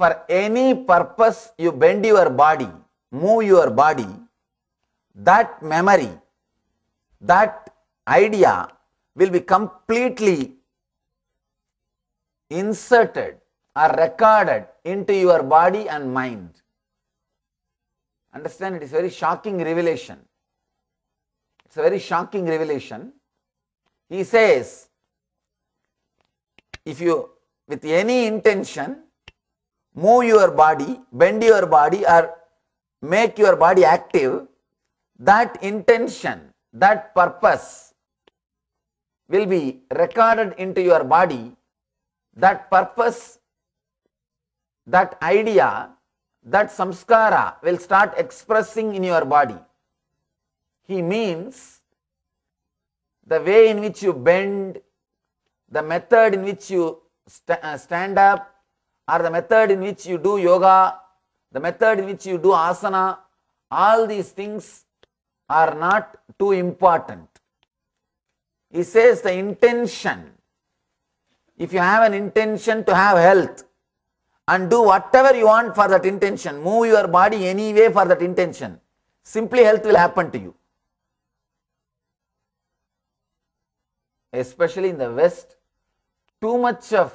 for any purpose you bend your body, move your body, that memory, that idea will be completely inserted or recorded into your body and mind. Understand it is very shocking revelation. It's a very shocking revelation. He says, if you with any intention move your body, bend your body or make your body active, that intention, that purpose will be recorded into your body. That purpose, that idea, that samskara will start expressing in your body. He means the way in which you bend, the method in which you st uh, stand up, or the method in which you do yoga, the method in which you do asana, all these things are not too important. He says the intention. If you have an intention to have health and do whatever you want for that intention, move your body any way for that intention, simply health will happen to you. Especially in the West, too much of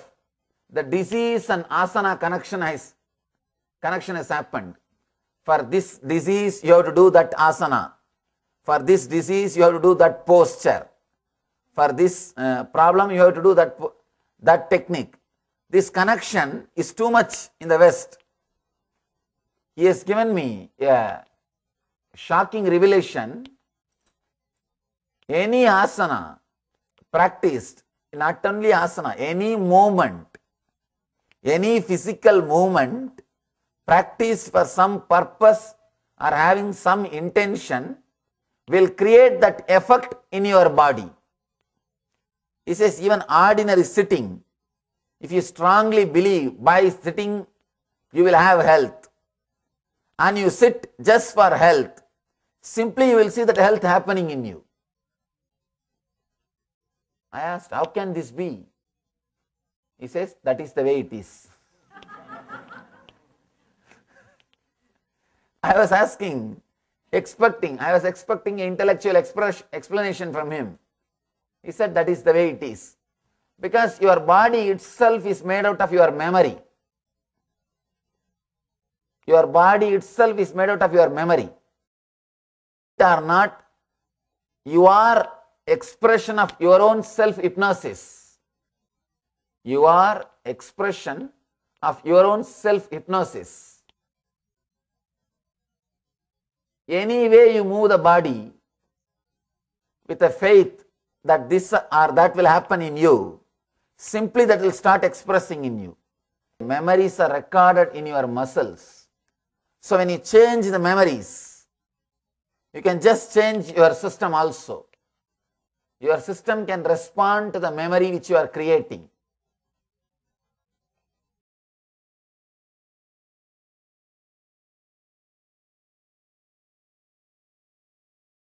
the disease and asana connection has connection has happened. For this disease, you have to do that asana. For this disease, you have to do that posture. For this uh, problem, you have to do that, that technique. This connection is too much in the West. He has given me a shocking revelation. Any asana practiced, not only asana, any movement any physical movement practiced for some purpose or having some intention will create that effect in your body. He says even ordinary sitting, if you strongly believe by sitting you will have health and you sit just for health, simply you will see that health happening in you. I asked, how can this be? He says that is the way it is. I was asking, expecting, I was expecting intellectual explanation from him. He said that is the way it is. Because your body itself is made out of your memory. Your body itself is made out of your memory. It are not, you are expression of your own self hypnosis your expression of your own self hypnosis. Any way you move the body with a faith that this or that will happen in you, simply that will start expressing in you. Memories are recorded in your muscles. So, when you change the memories, you can just change your system also. Your system can respond to the memory which you are creating.